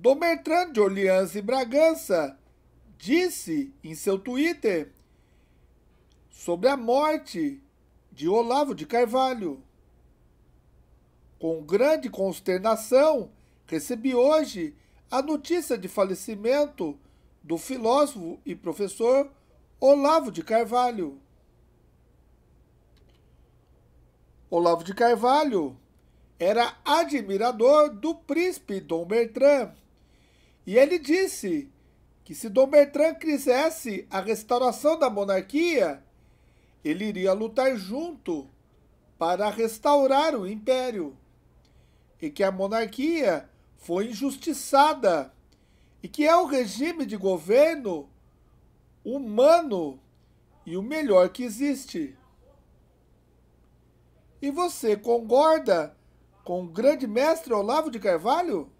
Dom Bertrand de Orleans e Bragança disse em seu Twitter sobre a morte de Olavo de Carvalho. Com grande consternação, recebi hoje a notícia de falecimento do filósofo e professor Olavo de Carvalho. Olavo de Carvalho era admirador do príncipe Dom Bertrand e ele disse que se Dom Bertrand quisesse a restauração da monarquia, ele iria lutar junto para restaurar o império, e que a monarquia foi injustiçada, e que é o regime de governo humano e o melhor que existe. E você concorda com o grande mestre Olavo de Carvalho?